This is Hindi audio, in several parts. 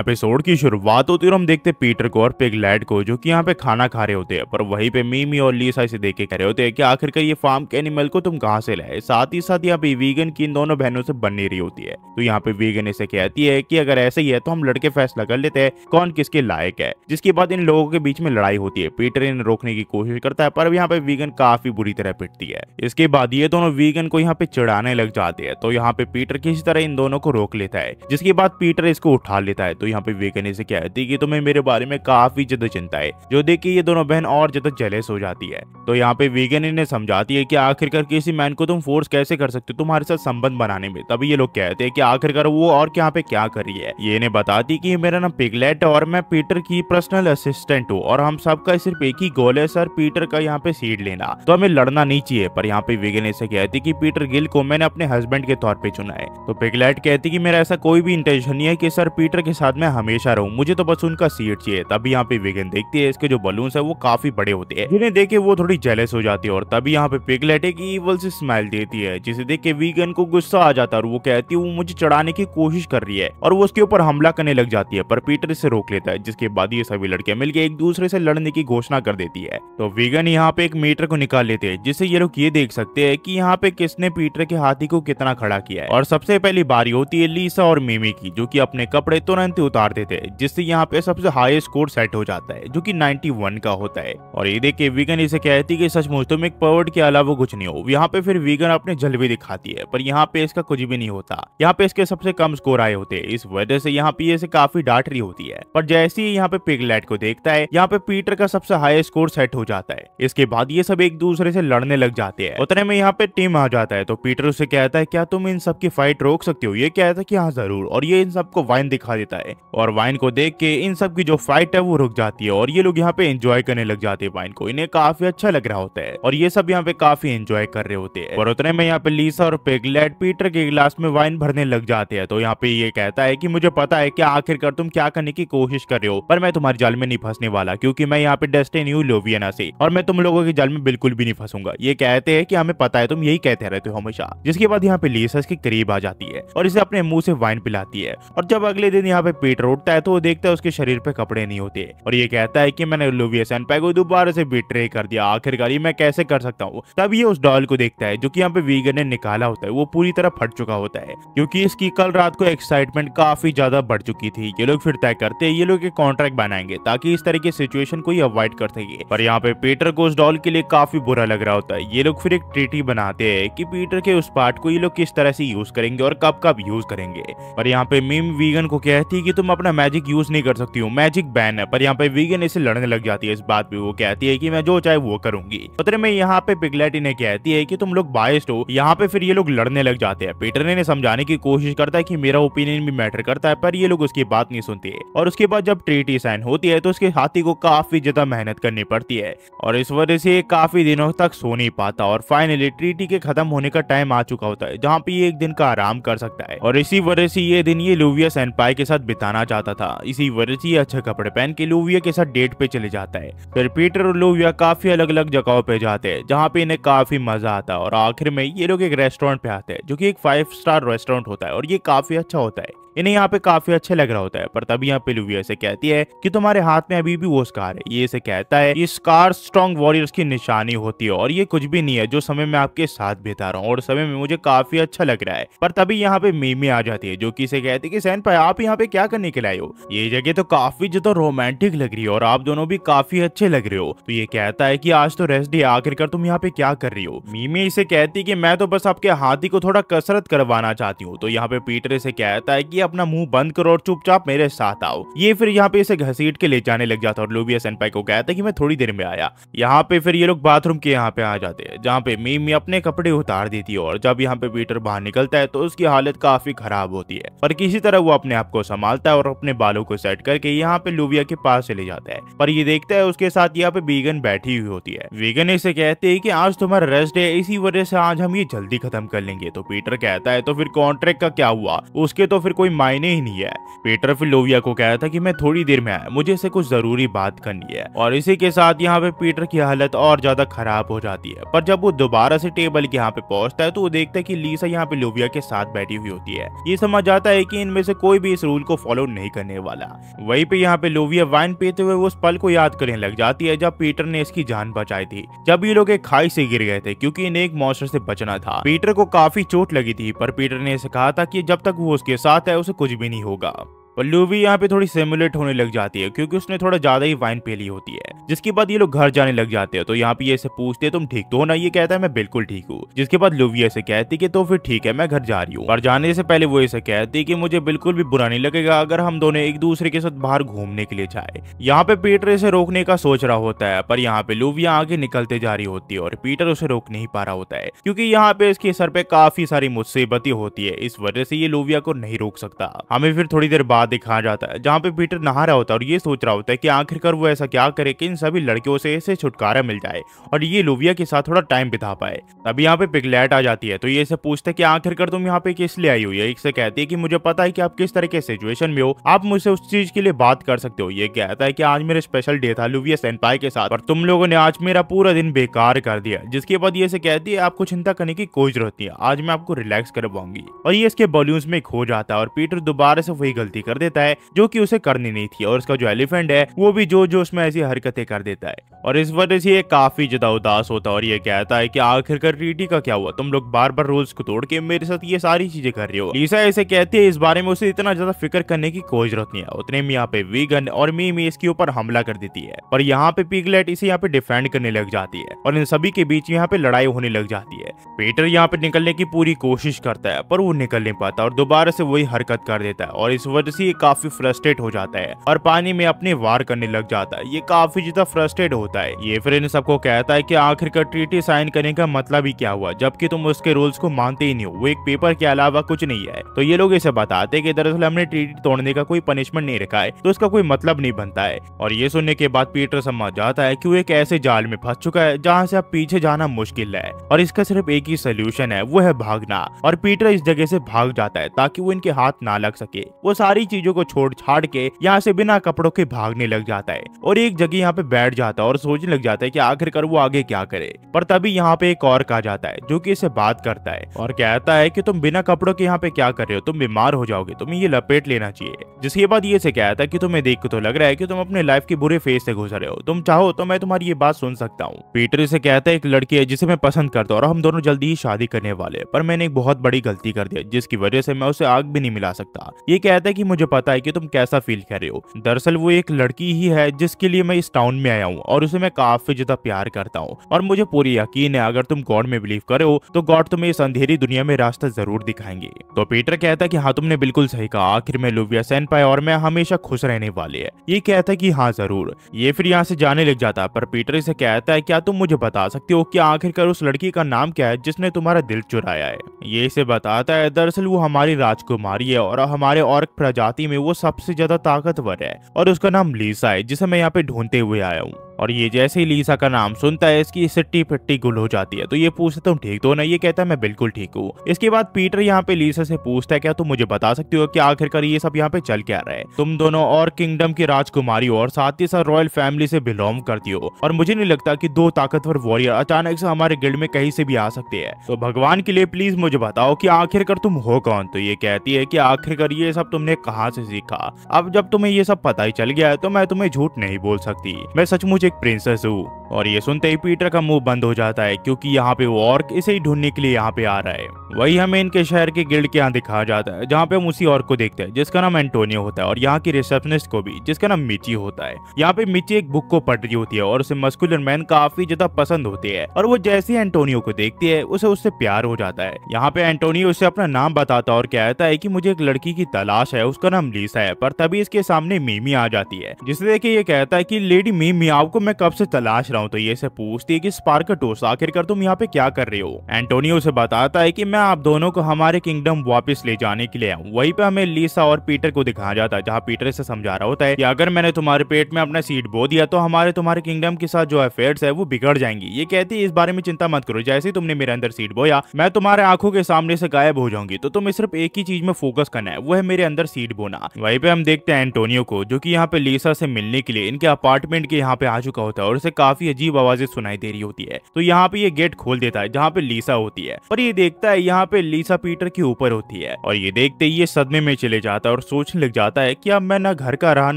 एपिसोड की शुरुआत होती है और हम देखते पीटर को और लैड को जो कि यहाँ पे खाना खा रहे होते हैं पर वहीं पे मीमी और लीसा इसे देख के कह रहे होते हैं कि आखिरकार ये फार्म के एनिमल को तुम कहाँ से लाए साथ ही साथ यहाँ पे वीगन की इन दोनों बहनों से बनी रही होती है तो यहाँ पे वीगन इसे कहती है की अगर ऐसे ही है तो हम लड़के फैसला कर लेते हैं कौन किसके लायक है जिसके बाद इन लोगों के बीच में लड़ाई होती है पीटर इन्हें रोकने की कोशिश करता है पर यहाँ पे वीगन काफी बुरी तरह पिटती है इसके बाद ये दोनों वीगन को यहाँ पे चढ़ाने लग जाते हैं तो यहाँ पे पीटर किसी तरह इन दोनों को रोक लेता है जिसके बाद पीटर इसको उठा लेता है तो यहाँ पे वेकने से कहती है कि तुम्हें मेरे बारे में काफी ज्यादा चिंता है जो देख के ये दोनों बहन और ज्यादा जलेस हो जाती है तो यहाँ पे वेगन ने समझाती है कि आखिरकार किसी मैन को तुम फोर्स कैसे कर सकते हो तुम्हारे साथ संबंध बनाने में तभी ये लोग कहते हैं कि आखिरकार वो और यहाँ पे क्या कर रही है ये इन्हें बताती कि मेरा नाम पिगलेट और मैं पीटर की पर्सनल असिस्टेंट हूँ और हम सबका सिर्फ एक ही गोल है सर पीटर का यहाँ पे सीट लेना तो हमें लड़ना नहीं चाहिए पर यहाँ पे वेगन ऐसे कहती की पीटर गिल को मैंने अपने हस्बैंड के तौर पर चुना है तो पिगलेट कहती की मेरा ऐसा कोई भी इंटेंशन नहीं है की सर पीटर के साथ साथ मैं हमेशा रहूं मुझे तो बस उनका सीट चाहिए तभी यहाँ पे विगन देखती है इसके जो बलून है वो काफी बड़े होते हैं जिन्हें देखे वो थोड़ी जेलस हो जाती है और तभी यहाँ पे पिगलेट एक ईवल से स्माइल देती है जिसे देख के विगन को गुस्सा आ जाता है और वो कहती है वो मुझे चढ़ाने की कोशिश कर रही है और वो उसके ऊपर हमला करने लग जाती है पर पीटर इसे रोक लेता है जिसके बाद ये सभी लड़के मिलकर एक दूसरे से लड़ने की घोषणा कर देती है तो विगन यहाँ पे एक मीटर को निकाल लेते हैं जिससे ये लोग ये देख सकते हैं कि यहाँ पे किसने पीटर के हाथी को कितना खड़ा किया है और सबसे पहली बारी होती है लीसा और मेमी की जो कि अपने कपड़े तुरंत पे उतार देते हैं जिससे यहाँ पे सबसे हाईस्ट स्कोर सेट हो जाता है जो कि 91 का होता है और ये देख के वीगन इसे कहती है कि सचमुच तुम एक पर्वट के अलावा कुछ नहीं हो यहाँ पे फिर वीगन अपने जलवे दिखाती है पर यहाँ पे इसका कुछ भी नहीं होता यहाँ पे इसके सबसे कम स्कोर आए होते हैं इस वजह से यहाँ पे इसे काफी डांट रही होती है पर जैसे ही यहाँ पे पिगलेट को देखता है यहाँ पे पीटर का सबसे हाई स्कोर सेट हो जाता है इसके बाद ये सब एक दूसरे से लड़ने लग जाते हैं उतने में यहाँ पे टीम आ जाता है तो पीटर उसे कहता है क्या तुम इन सबकी फाइट रोक सकते हो ये कहता है की हाँ जरूर और ये इन सबको वाइन दिखा देता है और वाइन को देख के इन सब की जो फाइट है वो रुक जाती है और ये लोग यहाँ पे एंजॉय करने लग जाते हैं वाइन को इन्हें काफी अच्छा लग रहा होता है और ये सब यहाँ पे काफी एंजॉय कर रहे होते हैं और उतने में यहाँ पे लीसा और पेगलेट पीटर के गिलास में वाइन भरने लग जाते हैं तो यहाँ पे ये कहता है की मुझे पता है की आखिरकार तुम क्या करने की कोशिश कर रहे हो पर मैं तुम्हारे जाल में नहीं फंसने वाला क्यूँकी मैं यहाँ पे डेस्टिन यू लोवियना से और मैं तुम लोगों के जाल में बिल्कुल भी नहीं फंसूंगा ये कहते हैं की हमें पता है तुम यही कहते रहते हो हमेशा जिसके बाद यहाँ पे लीसा इसके करीब आ जाती है और इसे अपने मुंह से वाइन पिलाती है और जब अगले दिन यहाँ पे पीट रोटता है तो वो देखता है उसके शरीर पे कपड़े नहीं होते और ये कहता है की मैंने लुविया सनपे को दोबारा से बिट्रे कर दिया आखिरकार मैं कैसे कर सकता हूँ तब ये उस डॉल को देखता है जो की यहाँ पे वीगन ने निकाला होता है वो पूरी तरह फट चुका होता है क्योंकि इसकी कल रात को एक्साइटमेंट काफी ज्यादा बढ़ चुकी थी ये लोग फिर तय करते हैं ये लोग एक कॉन्ट्रैक्ट बनाएंगे ताकि इस तरह की सिचुएशन को अवॉइड कर सके पर यहाँ पे पीटर को उस डॉल के लिए काफी बुरा लग रहा होता है ये लोग फिर एक ट्रीटी बनाते हैं कि पीटर के उस पार्ट को ये लोग किस तरह से यूज करेंगे और कब कब यूज करेंगे पर यहाँ पे मीम वीगन को कहती थी कि तुम अपना मैजिक यूज नहीं कर सकती हो मैजिक बैन है पर यहाँ पे वीगन इसे लड़ने लग जाती है इस बात पे वो कहती है कि मैं जो चाहे वो करूंगी पत्र में यहाँ पे पिगलेट इन्हें कहती है कि तुम लोग बायस्ड हो यहाँ पे फिर ये लोग लड़ने लग जाते हैं पीटर ने समझाने की कोशिश करता है की मेरा ओपिनियन भी मैटर करता है पर ये लोग उसकी बात नहीं सुनती और उसके बाद जब ट्रीटी साइन होती है तो उसके हाथी को काफी ज्यादा मेहनत करनी पड़ती है और इस वजह से काफी दिनों तक सो नहीं पाता और फाइनली ट्रीटी के खत्म होने का टाइम आ चुका होता है जहाँ पे एक दिन का आराम कर सकता है और इसी वजह से ये दिन ये लुविया सैनपाई के साथ बिताना चाहता था इसी वजह से अच्छे कपड़े पहन के लोविया के साथ डेट पे चले जाता है फिर पीटर और लोविया काफी अलग अलग जगहों पे जाते हैं जहाँ पे इन्हें काफी मजा आता है और आखिर में ये लोग एक रेस्टोरेंट पे आते हैं जो की एक फाइव स्टार रेस्टोरेंट होता है और ये काफी अच्छा होता है इन्हें यहाँ पे काफी अच्छा लग रहा होता है पर तभी यहाँ पे लुविया से कहती है कि तुम्हारे हाथ में अभी भी वो स्कार है ये इसे कहता है ये स्कार स्ट्रॉन्ग वॉरियर्स की निशानी होती है और ये कुछ भी नहीं है जो समय मैं आपके साथ बिता रहा हूँ और समय में मुझे काफी अच्छा लग रहा है पर तभी यहाँ पे मीमी आ जाती है जो की इसे कहती है की सैन भाई आप यहाँ पे क्या क्या करने के लिए आयो ये जगह तो काफी ज्यादा रोमांटिक लग रही है और आप दोनों भी काफी अच्छे लग रहे हो तो ये कहता है की आज तो रेस्ट डे आखिरकार तुम यहाँ पे क्या कर रही हो मीमी इसे कहती की मैं तो बस आपके हाथी को थोड़ा कसरत करवाना चाहती हूँ तो यहाँ पे पीटर इसे कहता है की अपना मुंह बंद करो और चुपचाप मेरे साथ आओ ये फिर यहाँ पे इसे घसीट के ले जाने लग जाता और लोबिया सेनपाई को कहता है की मैं थोड़ी देर में आया यहाँ पे फिर ये लोग बाथरूम के यहाँ पे आ जाते हैं जहाँ पे मीमी अपने कपड़े उतार देती है और जब यहाँ पे पीटर बाहर निकलता है तो उसकी हालत काफी खराब होती है पर किसी तरह वो अपने आप को समाज संभालता है और अपने बालों को सेट करके यहाँ पे लुविया के पास चले जाता है पर ये देखता है उसके साथ यहाँ पे वीगन बैठी हुई होती है वीगन इसे कहते है की आज तुम्हारा रेस्ट है इसी वजह से आज हम ये जल्दी खत्म कर लेंगे तो पीटर कहता है तो फिर कॉन्ट्रेक्ट का क्या हुआ उसके तो फिर कोई मायने ही नहीं है पीटर फिर लोविया को कहता था की मैं थोड़ी देर में आया मुझे इसे कुछ जरूरी बात करनी है और इसी के साथ यहाँ पे पीटर की हालत और ज्यादा खराब हो जाती है पर जब वो दोबारा से टेबल के यहाँ पे पहुंचता है तो वो देखता है की लीसा यहाँ पे लोविया के साथ बैठी हुई होती है ये समझ आता है की इनमें से कोई भी इस रूल को फॉलो नहीं करने वाला वही पे यहाँ पे लोविया वाइन पीते हुए उस पल को याद करने लग जाती है जब पीटर ने इसकी जान बचाई थी जब ये लोग एक खाई से गिर गए थे क्योंकि इन्हें एक मॉन्स्टर से बचना था पीटर को काफी चोट लगी थी पर पीटर ने इसे कहा था कि जब तक वो उसके साथ है उसे कुछ भी नहीं होगा पल्लू भी यहाँ पे थोड़ी सिमुलेट होने लग जाती है क्योंकि उसने थोड़ा ज्यादा ही वाइन पी ली होती है जिसके बाद ये लोग घर जाने लग जाते हैं तो यहाँ पे ये इसे पूछते हैं तुम ठीक तो हो ना ये कहता है मैं बिल्कुल ठीक हूँ जिसके बाद लुवी ऐसे कहती कि तो फिर ठीक है मैं घर जा रही हूँ और जाने से पहले वो ऐसे कहती की मुझे बिल्कुल भी बुरा नहीं लगेगा अगर हम दोनों एक दूसरे के साथ बाहर घूमने के लिए जाए यहाँ पे पीटर इसे रोकने का सोच रहा होता है पर यहाँ पे लुविया आगे निकलते जा रही होती है और पीटर उसे रोक नहीं पा रहा होता है क्यूँकी यहाँ पे इसके सर पे काफी सारी मुसीबती होती है इस वजह से ये लुविया को नहीं रोक सकता हमें फिर थोड़ी देर बाद साथ दिखाया जाता है जहाँ पे पीटर नहा रहा होता है और ये सोच रहा होता है कि आखिरकार वो ऐसा क्या करे कि इन सभी लड़कियों से ऐसे छुटकारा मिल जाए और ये लोविया के साथ थोड़ा टाइम बिता पाए तभी यहाँ पे पिगलेट आ जाती है तो ये इसे पूछते है कि आखिरकार तुम यहाँ पे किस लिए आई हुई है इसे कहती है कि मुझे पता है कि आप किस तरह के सिचुएशन में हो आप मुझसे उस चीज के लिए बात कर सकते हो ये कहता है कि आज मेरा स्पेशल डे था लुविया सेनपाई के साथ और तुम लोगों ने आज मेरा पूरा दिन बेकार कर दिया जिसके बाद ये से कहती है आपको चिंता करने की कोई जरूरत नहीं आज मैं आपको रिलैक्स कर पाऊंगी और ये इसके बलून्स में खो जाता है और पीटर दोबारा से वही गलती कर कर देता है जो कि उसे करनी नहीं थी और उसका जो एलिफेंट है वो भी जो जो उसमें ऐसी हरकतें कर देता है और इस वजह से ये काफी ज्यादा उदास होता है और ये कहता है कि आखिरकार रीटी का क्या हुआ तुम लोग बार बार रूल्स को तोड़ के मेरे साथ ये सारी चीजें कर रहे हो लीसा ऐसे कहती है इस बारे में उसे इतना ज्यादा फिक्र करने की कोई जरूरत नहीं है उतने में यहाँ पे वीगन और मी मी इसके ऊपर हमला कर देती है और यहाँ पे पिगलेट इसे यहाँ पे डिफेंड करने लग जाती है और इन सभी के बीच यहाँ पे लड़ाई होने लग जाती है पीटर यहाँ पे निकलने की पूरी कोशिश करता है पर वो निकल नहीं पाता और दोबारा से वही हरकत कर देता है और इस वजह से से ये काफी फ्रस्ट्रेट हो जाता है और पानी में अपने वार करने लग जाता है ये काफी ज्यादा फ्रस्ट्रेट होता है ये इन सबको कहता है की आखिरकार ट्रीटी साइन करने का मतलब ही क्या हुआ जबकि तुम उसके रूल्स को मानते ही नहीं हो वो एक पेपर के अलावा कुछ नहीं है तो ये लोग इसे बताते की दरअसल हमने ट्रीटी तोड़ने का कोई पनिशमेंट नहीं रखा है तो उसका कोई मतलब नहीं बनता है और ये सुनने के बाद पीटर समझ जाता है की वो एक ऐसे जाल में फंस चुका है जहाँ से अब पीछे जाना मुश्किल है और इसका सिर्फ एक ही सोल्यूशन है वो है भागना और पीटर इस जगह से भाग जाता है ताकि वो इनके हाथ ना लग सके वो सारी चीजों को छोड़ छाड़ के यहाँ से बिना कपड़ों के भागने लग जाता है और एक जगह यहाँ पे बैठ जाता है और सोचने लग जाता है की आखिरकार वो आगे क्या करे पर तभी यहाँ पे एक और कहा जाता है जो की इसे बात करता है और कहता है की तुम बिना कपड़ों के यहाँ पे क्या कर रहे हो तुम बीमार हो जाओगे तुम्हें ये लपेट लेना चाहिए जिसके बाद ये से कहता है की तुम्हें देख तो लग रहा है की तुम अपने लाइफ के बुरे फेज से रहे हो तुम चाहो तो मैं तुम्हारी ये बात सुन सकता हूँ पीटर इसे कहता है एक लड़की है जिसे मैं पसंद करता हूँ और हम दोनों जल्दी ही शादी करने वाले पर मैंने एक बहुत बड़ी गलती कर दी जिसकी वजह से मैं उसे आग भी नहीं मिला सकता ये कहता है की मुझे मुझे पता है कि तुम कैसा फील कर रहे हो दरअसल वो एक लड़की ही है जिसके लिए मैं इस टाउन में आया हूँ और उसे मैं काफी ज्यादा प्यार करता हूँ और मुझे पूरी यकीन है अगर तुम गॉड में बिलीव करो तो गॉड तुम्हें इस अंधेरी दुनिया में रास्ता जरूर दिखाएंगे तो पीटर कहता की हाँ तुमने बिल्कुल सही कहा आखिर में लुविया सैन पाए और मैं हमेशा खुश रहने वाले है ये कहता की हाँ जरूर ये फिर यहाँ से जाने लग जाता पर पीटर इसे कहता है क्या तुम मुझे बता सकते हो की आखिरकार उस लड़की का नाम क्या है जिसने तुम्हारा दिल चुराया है ये इसे बताता है दरअसल वो हमारी राजकुमारी है और हमारे और प्रजा छाती में वो सबसे ज्यादा ताकतवर है और उसका नाम लीसा है जिसे मैं यहाँ पे ढूंढते हुए आया हूँ और ये जैसे ही लीसा का नाम सुनता है इसकी सिट्टी फिट्टी गुल हो जाती है तो ये पूछते तुम ठीक तो ना ये कहता है मैं बिल्कुल ठीक हूँ इसके बाद पीटर यहाँ पे लीसा से पूछता है क्या तुम मुझे बता सकती हो कि आखिरकार ये सब यहाँ पे चल क्या रहा है तुम दोनों और किंगडम की राजकुमारी और साथ ही साथ रॉयल फैमिली से बिलोंग करती हो और मुझे नहीं लगता की दो ताकतवर वॉरियर अचानक से हमारे गिल्ड में कहीं से भी आ सकते हैं तो भगवान के लिए प्लीज मुझे बताओ की आखिरकार तुम हो कौन तो ये कहती है की आखिरकार ये सब तुमने कहा से सीखा अब जब तुम्हें ये सब पता ही चल गया है तो मैं तुम्हें झूठ नहीं बोल सकती मैं सचमुच एक प्रिंसेस हूँ और ये सुनते ही पीटर का मुंह बंद हो जाता है क्योंकि यहाँ पे वो ऑर्क इसे ही ढूंढने के लिए यहाँ पे आ रहा है वही हमें इनके शहर के गिल्ड के यहाँ दिखाया जाता है जहाँ पे हम उसी ऑर्क को देखते हैं जिसका नाम एंटोनियो होता है और यहाँ की रिसेप्शनिस्ट को भी जिसका नाम मिची होता है यहाँ पे मिची एक बुक को पढ़ रही होती है और उसे मस्कुलर मैन काफी ज्यादा पसंद होती है और वो जैसे एंटोनियो को देखती है उसे उससे प्यार हो जाता है यहाँ पे एंटोनियो उसे अपना नाम बताता है और कहता है की मुझे एक लड़की की तलाश है उसका नाम लीसा है पर तभी इसके सामने मीमी आ जाती है जिसे देखिए ये कहता है की लेडी मीमी आपको मैं कब से तलाश रहा हूँ तो ये से पूछती है कि स्पार्कटोस आखिरकार तुम यहाँ पे क्या कर रहे हो एंटोनियो से बताता है कि मैं आप दोनों को हमारे किंगडम वापस ले जाने के लिए आऊँ वही पे हमें लीसा और पीटर को दिखाया जाता है जहाँ पीटर से समझा रहा होता है की अगर मैंने तुम्हारे पेट में अपना सीट बो दिया तो हमारे तुम्हारे किंगडम के साथ जो अफेयर है वो बिगड़ जाएंगी ये कहती है इस बारे में चिंता मत करो जैसे तुमने मेरे अंदर सीट बोया मैं तुम्हारे आंखों के सामने से गायब हो जाऊंगी तो तुम्हें सिर्फ एक ही चीज में फोकस करना है वो है मेरे अंदर सीट बोना वहीं पे हम देखते हैं एंटोनियो को जो की यहाँ पे लीसा से मिलने के लिए इनके अपार्टमेंट के यहाँ पे आ चुका होता है और उसे काफी अजीब आवाजें सुनाई दे रही होती है तो यहाँ पे ये गेट खोल देता है जहाँ पे लीसा होती है पर ये देखता है यहाँ पे लीसा पीटर के ऊपर होती है और ये देखते ही ये सदमे में चले जाता है और सोचने लग जाता है की अब मैं न घर का रहा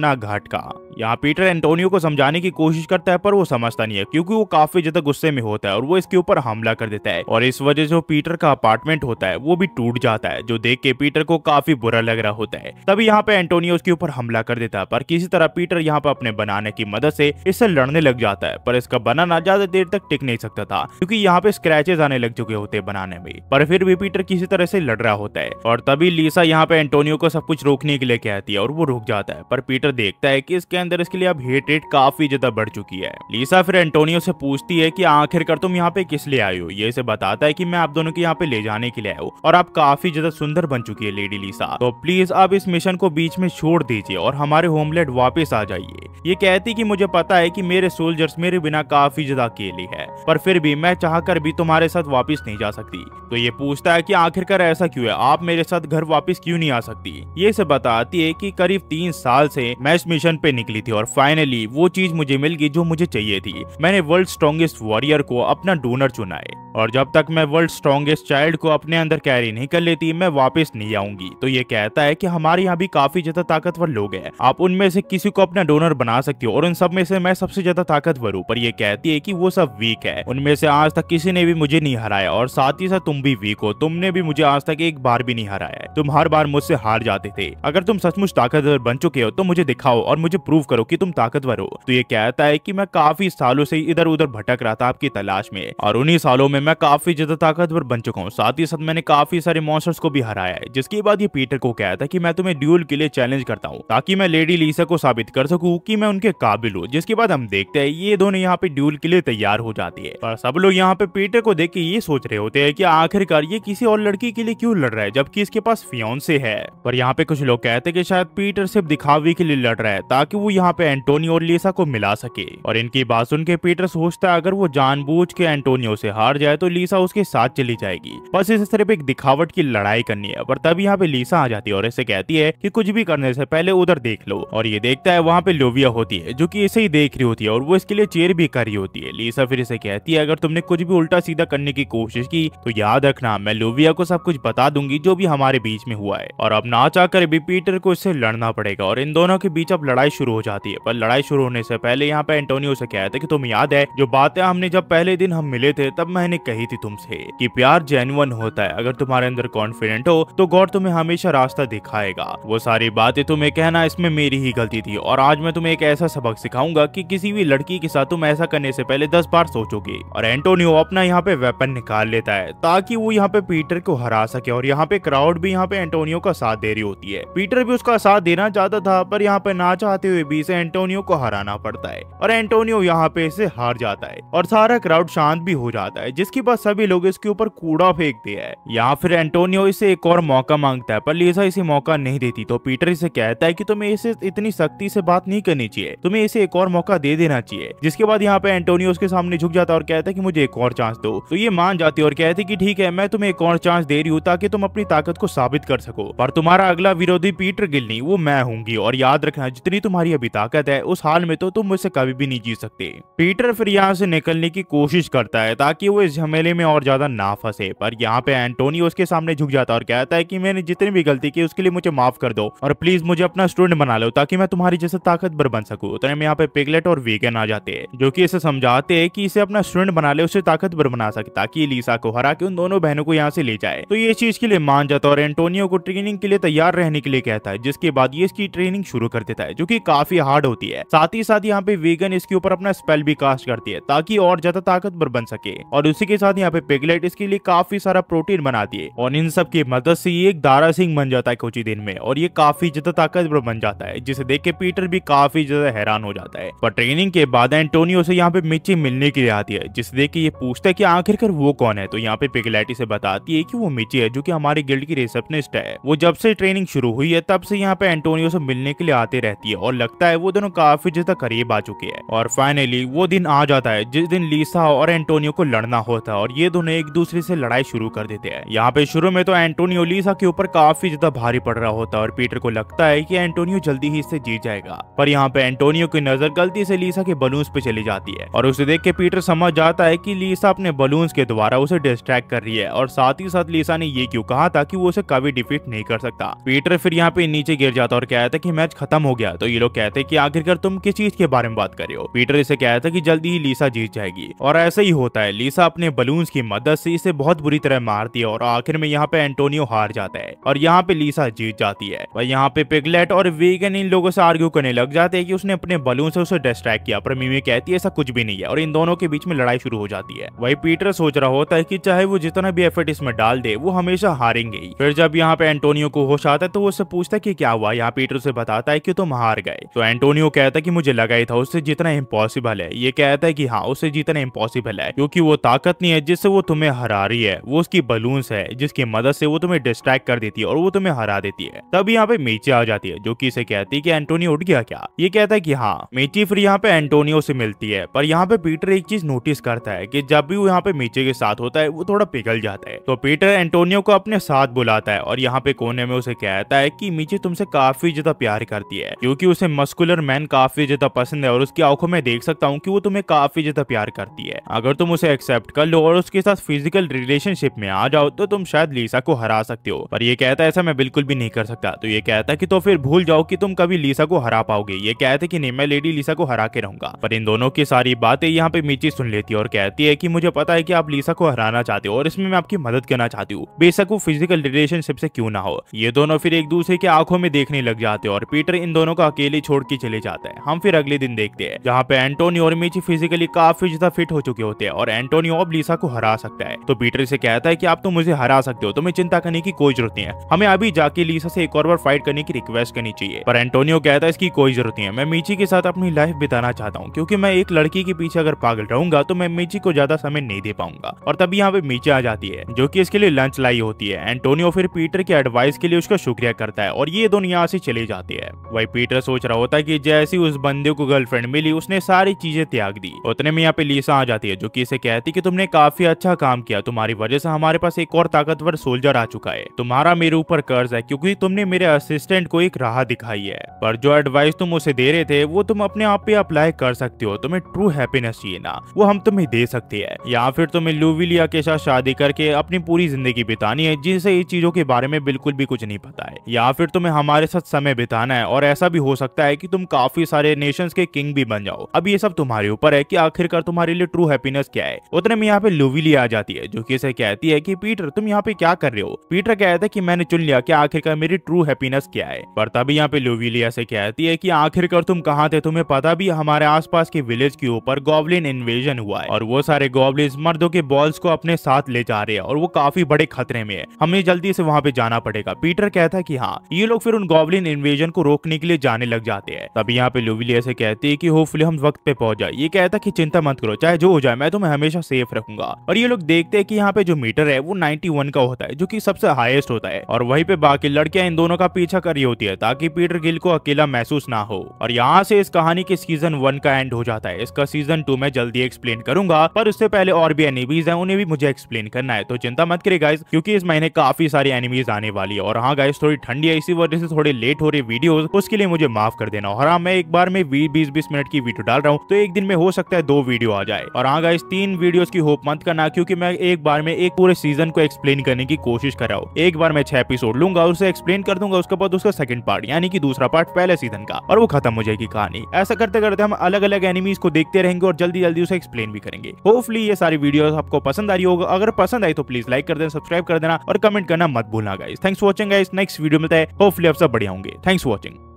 ना घाट का यहाँ पीटर एंटोनियो को समझाने की कोशिश करता है पर वो समझता नहीं है क्योंकि वो काफी ज्यादा गुस्से में होता है और वो इसके ऊपर हमला कर देता है और इस वजह से पीटर का अपार्टमेंट होता है वो भी टूट जाता है जो देख के पीटर को काफी बुरा लग रहा होता है तभी यहाँ पे एंटोनियो उसके ऊपर हमला कर देता है पर किसी तरह पीटर यहाँ पे अपने बनाने की मदद से इससे लड़ने लग जाता है पर इसका बनाना ज्यादा देर तक टिक नहीं सकता था क्योंकि यहाँ पे स्क्रैचेस आने लग चुके होते हैं बनाने में पर फिर भी पीटर किसी तरह से लड़ रहा होता है और तभी लीसा यहाँ पे एंटोनियो को सब कुछ रोकने के लिए कहती है और वो रुक जाता है पर पीटर देखता है की इसके अंदर इसके लिए अब हेटेड काफी ज्यादा बढ़ चुकी है लीसा फिर एंटोनियो से पूछती है की आखिरकार तुम यहाँ पे किस लिए आये हो ये इसे बताता है की मैं आप दोनों के यहाँ पे ले जाने के लिए आयो और आप काफी ज्यादा सुंदर बन चुकी है लेडी लीसा तो प्लीज आप इस मिशन को बीच में छोड़ दीजिए और हमारे होमलेट वापिस आ जाइए ये कहती की मुझे पता है की मेरे सोल्जर्स मेरे बिना काफी ज्यादा अकेले है पर फिर भी मैं चाह भी तुम्हारे साथ वापिस नहीं जा सकती तो ये पूछता है की आखिरकार ऐसा क्यूँ है आप मेरे साथ घर वापिस क्यों नहीं आ सकती ये इसे बताती है की करीब तीन साल से मैं इस मिशन पे निकली ली थी और फाइनली वो चीज मुझे मिल गई जो मुझे चाहिए थी मैंने वर्ल्ड स्ट्रॉन्गेस्ट वॉरियर को अपना डोनर चुना है और जब तक मैं वर्ल्ड स्ट्रॉन्गेस्ट चाइल्ड को अपने अंदर कैरी नहीं कर लेती मैं वापस नहीं आऊंगी तो ये कहता है कि हमारे यहाँ भी काफी ज्यादा ताकतवर लोग हैं आप उनमें से किसी को अपना डोनर बना सकती हो और उन सब में से मैं सबसे ज्यादा ताकतवर हूँ पर ये कहती है की वो सब वीक है उनमें से आज तक किसी ने भी मुझे नहीं हराया और साथ ही साथ तुम भी वीक हो तुमने भी मुझे आज तक एक बार भी नहीं हराया तुम हर बार मुझसे हार जाते थे अगर तुम सचमुच ताकतवर बन चुके हो तो मुझे दिखाओ और मुझे प्रूव करो की तुम ताकतवर हो तो ये कहता है की मैं काफी सालों से इधर उधर भटक रहा था आपकी तलाश में और उन्ही सालों में मैं काफी ज्यादा ताकतवर बन चुका हूँ साथ ही साथ मैंने काफी सारे मॉन्स्टर्स को भी हराया है जिसके बाद ये पीटर को कहता है कि मैं तुम्हें ड्यूल के लिए चैलेंज करता हूँ ताकि मैं लेडी लीसा को साबित कर सकूँ की मैं उनके काबिल हूँ जिसके बाद हम देखते हैं ये दोनों यहाँ पे ड्यूल के लिए तैयार हो जाती है पर सब लोग यहाँ पे पीटर को देख के ये सोच रहे होते हैं की आखिरकार ये किसी और लड़की के लिए क्यूँ लड़ रहा है जबकि इसके पास फियोन से है पर यहाँ पे कुछ लोग कहते हैं की शायद पीटर सिर्फ दिखावे के लिए लड़ रहा है ताकि वो यहाँ पे एंटोनियो और लीसा को मिला सके और इनकी बात सुन के पीटर सोचता है अगर वो जानबूझ के एंटोनियो से हार जाए है तो लीसा उसके साथ चली जाएगी बस इसे सिर्फ एक दिखावट की लड़ाई करनी है पर तब यहाँ पे लीसा आ जाती है और इसे कहती है की कुछ भी करने से पहले उधर देख लो और ये देखता है वहाँ पे लोविया होती है जो की इसे ही देख रही होती है और वो इसके लिए चेयर भी कर रही होती है लीसा फिर इसे कहती है अगर तुमने कुछ भी उल्टा सीधा करने की कोशिश की तो याद रखना मैं लोविया को सब कुछ बता दूंगी जो भी हमारे बीच में हुआ है और अब ना चाहकर भी पीटर को इससे लड़ना पड़ेगा और इन दोनों के बीच अब लड़ाई शुरू हो जाती है पर लड़ाई शुरू होने से पहले यहाँ पे एंटोनियो से कहता है कि तुम याद है जो बातें हमने जब पहले दिन हम मिले थे तब मैंने कही थी तुमसे कि प्यार जेन्युन होता है अगर तुम्हारे अंदर कॉन्फिडेंट हो तो गॉड तुम्हें हमेशा रास्ता दिखाएगा वो सारी बातें तुम्हें कहना इसमें मेरी ही गलती थी और आज मैं तुम्हें एक ऐसा सबक सिखाऊंगा कि किसी भी लड़की के साथ तुम ऐसा करने से पहले दस बार सोचोगे और एंटोनियो अपना यहाँ पे वेपन निकाल लेता है ताकि वो यहाँ पे पीटर को हरा सके और यहाँ पे क्राउड भी यहाँ पे एंटोनियो का साथ दे रही होती है पीटर भी उसका साथ देना चाहता था पर यहाँ पे ना चाहते हुए भी इसे एंटोनियो को हराना पड़ता है और एंटोनियो यहाँ पे इसे हार जाता है और सारा क्राउड शांत भी हो जाता है जिसके बाद सभी लोग इसके ऊपर कूड़ा फेंकते दिया है या फिर एंटोनियो इसे एक और मौका मांगता है पर लीजा इसे मौका नहीं देती तो पीटर इसे कहता है की तुम्हें इसे इतनी सख्ती से बात नहीं करनी चाहिए तुम्हें इसे एक और मौका दे देना चाहिए जिसके बाद यहाँ पे एंटोनियो उसके सामने झुक जाता है और कहता है की मुझे एक और चांस दो तो ये मान जाती है और कहती की ठीक है मैं तुम्हें एक और चांस दे रही हूँ ताकि तुम अपनी ताकत को साबित कर सको पर तुम्हारा अगला विरोधी पीटर गिलनी वो मैं हूँगी और याद रखना जितनी तुम्हारी अभी ताकत है उस हाल में तो तुम मुझसे कभी भी नहीं जी सकते पीटर फिर यहाँ से निकलने की कोशिश करता है ताकि वो इस झमेले में और ज़्यादा ना फंसे पर यहाँ पे एंटोनी उसके सामने झुक जाता और कहता है कि मैंने जितनी भी गलती की उसके लिए मुझे माफ कर दो और प्लीज मुझे अपना स्टूडेंट बना लो ताकि मैं तुम्हारी जैसे ताकतवर बन सकूँ उतने में यहाँ पे पिगलेट और वीगन आ जाते हैं जो की इसे समझाते है की इसे अपना स्टूडेंट बना ले उसे ताकतवर बना सके ताकि लीसा को हरा के उन दोनों बहनों को यहाँ से ले जाए तो ये चीज के लिए मान जाता और एंटोनियो को ट्रेनिंग के लिए तैयार रहने के लिए कहता है जिसके बाद ये इसकी ट्रेनिंग शुरू कर देता है जो की काफी हार्ड होती है साथ ही साथ यहाँ पे वीगन इसके ऊपर अपना स्पेल भी कास्ट करती है ताकि और ज्यादा ताकतवर बन सके और उसी इसी के साथ यहाँ पे पिगलेट इसके लिए काफी सारा प्रोटीन बनाती है और इन सब की मदद से ये एक दारा सिंह बन जाता है कुछ ही दिन में और ये काफी ज्यादा ताकतवर बन जाता है जिसे देख के पीटर भी काफी ज्यादा हैरान हो जाता है पर ट्रेनिंग के बाद एंटोनियो से यहाँ पे मिची मिलने के लिए आती है जिसे देख के ये पूछता है की आखिरकार वो कौन है तो यहाँ पे पिगलेट इसे बताती है की वो मिची है जो की हमारे गिल्ड की रिसेप्शनिस्ट है वो जब से ट्रेनिंग शुरू हुई है तब से यहाँ पे एंटोनियो से मिलने के लिए आते रहती है और लगता है वो दोनों काफी ज्यादा करीब आ चुके हैं और फाइनली वो दिन आ जाता है जिस दिन लीसा और एंटोनियो को लड़ना हो होता और ये दोनों एक दूसरे से लड़ाई शुरू कर देते हैं यहाँ पे शुरू में तो एंटोनियो लीसा के ऊपर काफी ज्यादा भारी पड़ रहा होता है और पीटर को लगता है की एंटोनियो जल्दी ही इससे जीत जाएगा पर यहाँ पे एंटोनियो की नजर गलती से लीसा के बलून्स पे चली जाती है और उसे देख के पीटर समझ जाता है की लीसा अपने बलून्स के द्वारा उसे डिस्ट्रैक्ट कर रही है और साथ ही साथ लीसा ने ये क्यों कहा था की वो उसे कभी डिफीट नहीं कर सकता पीटर फिर यहाँ पे नीचे गिर जाता और कहता की मैच खत्म हो गया तो ये लोग कहते हैं की आखिरकार तुम किस चीज के बारे में बात कर रहे हो पीटर इसे कहता की जल्दी ही लीसा जीत जाएगी और ऐसा ही होता है लीसा अपने अपने बलून्स की मदद से इसे बहुत बुरी तरह मार दिया और आखिर में यहाँ पे एंटोनियो हार जाता है और यहाँ पे लीसा जीत जाती है और यहाँ पे पिगलेट और वेगन इन लोगों से आर्ग्यू करने लग जाते हैं कि उसने अपने बलून से उसे डिस्ट्रैक्ट किया पर मीमी कहती है ऐसा कुछ भी नहीं है और इन दोनों के बीच में लड़ाई शुरू हो जाती है वही पीटर सोच रहा होता है की चाहे वो जितना भी एफर्ट इसमें डाल दे वो हमेशा हारेंगे फिर जब यहाँ पे एंटोनियो को होश आता है तो वो उससे पूछता है की क्या हुआ यहाँ पीटर उसे बताता है की तुम हार गए तो एंटोनियो कहता है की मुझे लगा ही था उससे जितना इम्पोसिबल है ये कहता है की हाँ उससे जितना इम्पॉसिबल है क्यूँकी वो ताकत पत्नी है जिससे वो तुम्हें हरा रही है वो उसकी बलून्स है जिसकी मदद से वो तुम्हें डिस्ट्रैक्ट कर देती है और वो तुम्हें हरा देती है तब यहाँ पे मेची आ जाती है जो की इसे कहती है की एंटोनियो उठ गया क्या ये कहता है की हाँ मेची फिर यहाँ पे एंटोनियो से मिलती है पर यहाँ पे पीटर एक चीज नोटिस करता है की जब भी वो यहाँ पे मेचे के साथ होता है वो थोड़ा पिघल जाता है तो पीटर एंटोनियो को अपने साथ बुलाता है और यहाँ पे कोने में उसे कहता है की मीची तुमसे काफी ज्यादा प्यार करती है क्योंकि उसे मस्कुलर मैन काफी ज्यादा पसंद है और उसकी आंखों में देख सकता हूँ की वो तुम्हें काफी ज्यादा प्यार करती है अगर तुम उसे एक्सेप्ट कर कर लो और उसके साथ फिजिकल रिलेशनशिप में आ जाओ तो तुम शायद लीसा को हरा सकते हो पर ये कहता है ऐसा मैं बिल्कुल भी नहीं कर सकता तो ये कहता है कि तो फिर भूल जाओ कि तुम कभी लीसा को हरा पाओगे ये कहते कि नहीं मैं लेडी लीसा को हरा के रहूंगा पर इन दोनों की सारी बातें यहाँ पे मीची सुन लेती है और कहती है की मुझे पता है की आप लीसा को हराना चाहते हो और इसमें मैं आपकी मदद करना चाहती हूँ बेशक वो फिजिकल रिलेशनशिप से क्यों ना हो ये दोनों फिर एक दूसरे की आंखों में देखने लग जाते और पीटर इन दोनों का अकेले छोड़ के चले जाते हैं हम फिर अगले दिन देखते हैं जहाँ पे एंटोनी और मीची फिजिकली काफी ज्यादा फिट हो चुके होते हैं और एंटोनी ऑब्ली लीसा को हरा सकता है तो पीटर इसे कहता है की आप तो मुझे हरा सकते हो तुम्हें तो चिंता करने की कोई जरूरत नहीं है हमें अभी जाके लीसा से एक और बार फाइट करने की रिक्वेस्ट करनी चाहिए पर एंटोनियो कहता है इसकी कोई जरूरत नहीं है मैं मीची के साथ अपनी लाइफ बिताना चाहता हूँ क्योंकि मैं एक लड़की के पीछे अगर पागल रहूंगा तो मैं मीची को ज्यादा समय नहीं दे पाऊंगा और तभी यहाँ पे मीची आ जाती है जो की इसके लिए लंच लाई होती है एंटोनियो फिर पीटर के एडवाइस के लिए उसका शुक्रिया करता है और ये दोनों यहाँ से चले जाते हैं वही पीटर सोच रहा होता है की जैसी उस बंदे को गर्लफ्रेंड मिली उसने सारी चीजें त्याग दी उतने में यहाँ पे लीसा आ जाती है जो की इसे कहती की तुमने ने काफी अच्छा काम किया तुम्हारी वजह से हमारे पास एक और ताकतवर सोल्जर आ चुका है तुम्हारा मेरे ऊपर कर्ज है क्योंकि तुमने मेरे असिस्टेंट को एक राह दिखाई है पर जो एडवाइस तुम उसे दे रहे थे वो तुम अपने आप पे अप्लाई कर सकते हो तुम्हें ट्रू हैप्पीनेस चाहिए ना वो हम तुम्हें दे सकते हैं या फिर तुम्हें लुविलिया के साथ शादी करके अपनी पूरी जिंदगी बितानी है जिसे इस चीजों के बारे में बिल्कुल भी कुछ नहीं पता है या फिर तुम्हें हमारे साथ समय बिताना है और ऐसा भी हो सकता है की तुम काफी सारे नेशन के किंग भी बन जाओ अब ये सब तुम्हारे ऊपर है की आखिरकार तुम्हारे लिए ट्रू हैप्पीनेस क्या है उतने में यहाँ पे लोविली आ जाती है जो कि उसे कहती है कि पीटर तुम यहाँ पे क्या कर रहे हो पीटर कहता है कि मैंने चुन लिया कि आखिरकार मेरी ट्रू हैप्पीनेस क्या है पर तभी यहाँ पे लोविलिया ऐसे कहती है कि आखिरकार तुम कहाँ थे तुम्हें पता भी हमारे आसपास के विलेज के ऊपर गोबलिन इन्वेजन हुआ है और वो सारे गोबलिन मर्दों के बॉल्स को अपने साथ ले जा रहे हैं और वो काफी बड़े खतरे में है हमें जल्दी से वहाँ पे जाना पड़ेगा पीटर कहता है की हाँ ये लोग फिर उन गोबलिन इन्वेजन को रोकने के लिए जाने लग जाते हैं तभी यहाँ पे लोविलिया से कहती है की होपफुली हम वक्त पे पहुंच जाए ये कहता की चिंता मत करो चाहे जो हो जाए मैं तुम्हें हमेशा सेफ रखूंगा और ये लोग देखते हैं कि यहाँ पे जो मीटर है वो 91 का होता है जो कि सबसे हाईएस्ट होता है और वहीं पे बाकी लड़कियां इन दोनों का पीछा कर रही होती है ताकि पीटर गिल को अकेला महसूस ना हो और यहाँ से इस कहानी के सीजन वन का एंड हो जाता है इसका सीजन टू में जल्दी एक्सप्लेन करूंगा पर उससे पहले और भी एनिमीज है उन्हें भी मुझे एक्सप्लेन करना है तो चिंता मत करे गाइज क्यूँकी इस महीने काफी सारी एनिमीज आने वाली है और हाँ गाइज थोड़ी ठंडी है इसी वजह से थोड़ी लेट हो रही वीडियो उसके लिए मुझे माफ कर देना और हाँ मैं एक बार में बीस बीस मिनट की वीडियो डाल रहा हूँ तो एक दिन में हो सकता है दो वीडियो आ जाए और हाँ गाइज तीन वीडियो की होप मत करना क्योंकि मैं एक बार में एक पूरे सीजन को एक्सप्लेन करने की कोशिश कर रहा हूँ एक बार मैं छह एपिसोड लूंगा उसे एक्सप्लेन कर दूंगा उसके बाद उसका सेकंड पार्ट यानी कि दूसरा पार्ट पहले सीजन का और वो खत्म हो जाएगी कहानी ऐसा करते करते हम अलग अलग एनिमीज को देखते रहेंगे और जल्दी जल्दी उसे एक्सप्लेन भी करेंगे होपफुली ये सारी वीडियो आपको पसंद आ रही होगा अगर पसंद आई तो प्लीज लाइक कर देना सब्सक्राइब कर देना और कमेंट करना मत भूलना guys thanks watching guys next video मिलता है होपफुली आप सब बढ़िया होंगे थैंक्स वॉचिंग